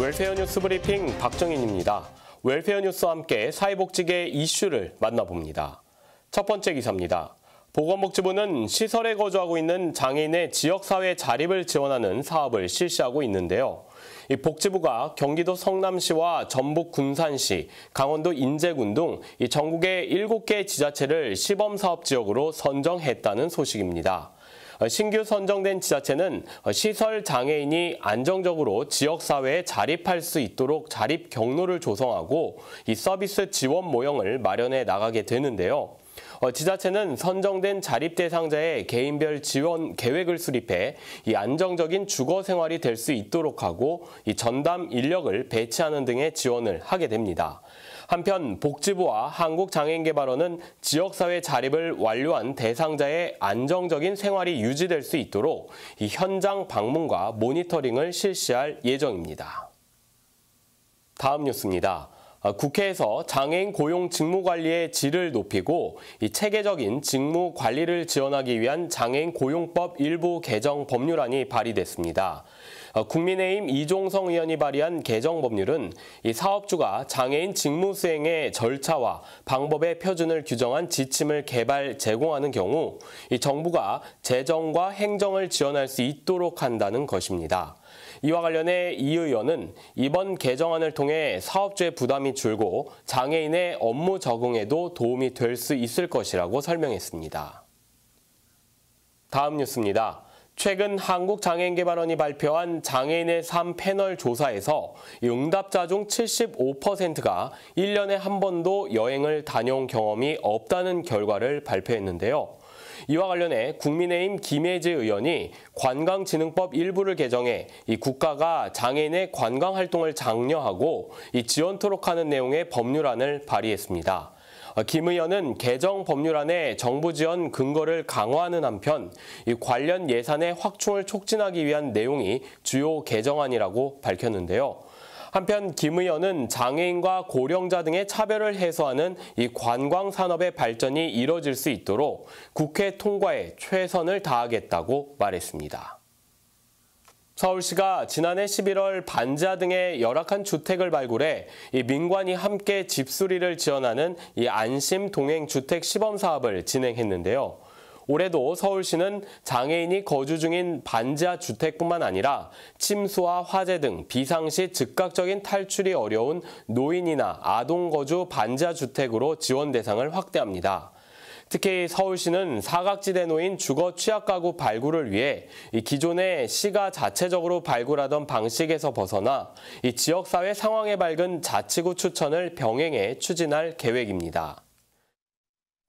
웰페어 뉴스 브리핑 박정인입니다. 웰페어 뉴스와 함께 사회복지계 이슈를 만나봅니다. 첫 번째 기사입니다. 보건복지부는 시설에 거주하고 있는 장애인의 지역사회 자립을 지원하는 사업을 실시하고 있는데요. 이 복지부가 경기도 성남시와 전북 군산시, 강원도 인제군 등 전국의 7개 지자체를 시범사업지역으로 선정했다는 소식입니다. 어, 신규 선정된 지자체는 어, 시설 장애인이 안정적으로 지역사회에 자립할 수 있도록 자립 경로를 조성하고 이 서비스 지원 모형을 마련해 나가게 되는데요. 어, 지자체는 선정된 자립 대상자의 개인별 지원 계획을 수립해 이 안정적인 주거 생활이 될 수 있도록 하고 이 전담 인력을 배치하는 등의 지원을 하게 됩니다. 한편 복지부와 한국장애인개발원은 지역사회 자립을 완료한 대상자의 안정적인 생활이 유지될 수 있도록 현장 방문과 모니터링을 실시할 예정입니다. 다음 뉴스입니다. 어, 국회에서 장애인 고용 직무관리의 질을 높이고 체계적인 직무관리를 지원하기 위한 장애인 고용법 일부 개정 법률안이 발의됐습니다. 어, 국민의힘 이종성 의원이 발의한 개정 법률은 사업주가 장애인 직무 수행의 절차와 방법의 표준을 규정한 지침을 개발, 제공하는 경우 정부가 재정과 행정을 지원할 수 있도록 한다는 것입니다. 이와 관련해 이 의원은 이번 개정안을 통해 사업주의 부담이 줄고 장애인의 업무 적응에도 도움이 될 수 있을 것이라고 설명했습니다. 다음 뉴스입니다. 최근 한국장애인개발원이 발표한 장애인의 삶 패널 조사에서 응답자 중 75%가 1년에 한 번도 여행을 다녀온 경험이 없다는 결과를 발표했는데요. 이와 관련해 국민의힘 김혜재 의원이 관광진흥법 일부를 개정해 이 국가가 장애인의 관광활동을 장려하고 이 지원토록 하는 내용의 법률안을 발의했습니다. 어, 김 의원은 개정 법률안에 정부 지원 근거를 강화하는 한편 관련 예산의 확충을 촉진하기 위한 내용이 주요 개정안이라고 밝혔는데요. 한편 김 의원은 장애인과 고령자 등의 차별을 해소하는 이 관광 산업의 발전이 이뤄질 수 있도록 국회 통과에 최선을 다하겠다고 말했습니다. 서울시가 지난해 11월 반지하 등의 열악한 주택을 발굴해 민관이 함께 집수리를 지원하는 이 안심 동행 주택 시범 사업을 진행했는데요. 올해도 서울시는 장애인이 거주 중인 반지하 주택뿐만 아니라 침수와 화재 등 비상시 즉각적인 탈출이 어려운 노인이나 아동 거주 반지하 주택으로 지원 대상을 확대합니다. 특히 서울시는 사각지대 노인 주거 취약 가구 발굴을 위해 기존의 시가 자체적으로 발굴하던 방식에서 벗어나 지역사회 상황에 밝은 자치구 추천을 병행해 추진할 계획입니다.